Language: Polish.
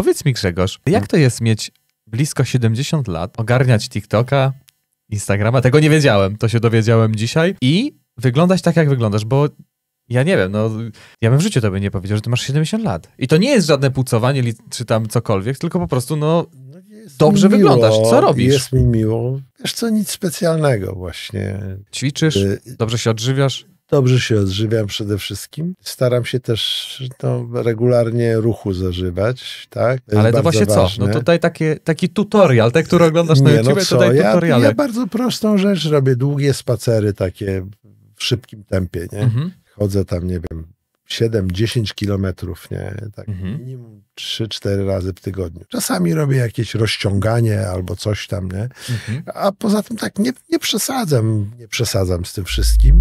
Powiedz mi Grzegorz, jak to jest mieć blisko 70 lat, ogarniać TikToka, Instagrama? Tego nie wiedziałem, to się dowiedziałem dzisiaj i wyglądać tak, jak wyglądasz, bo ja nie wiem, no ja bym w życiu tobie nie powiedział, że ty masz 70 lat. I to nie jest żadne płucowanie czy tam cokolwiek, tylko po prostu no, no jest dobrze miło, wyglądasz. Co robisz? Jest mi miło. Wiesz co, nic specjalnego właśnie. Ćwiczysz? Y, dobrze się odżywiasz? Dobrze się odżywiam przede wszystkim. Staram się też no, regularnie ruchu zażywać, tak? To Ale to właśnie ważne. co? No tutaj takie, taki tutorial, te, który oglądasz na YouTube, no co? tutaj ja, Ja bardzo prostą rzecz robię, długie spacery takie w szybkim tempie, nie? Mhm. Chodzę tam, nie wiem, 7-10 kilometrów, nie? Tak mhm. minimum 3-4 razy w tygodniu. Czasami robię jakieś rozciąganie albo coś tam, nie? Mhm. A poza tym tak nie, nie przesadzam, nie przesadzam z tym wszystkim.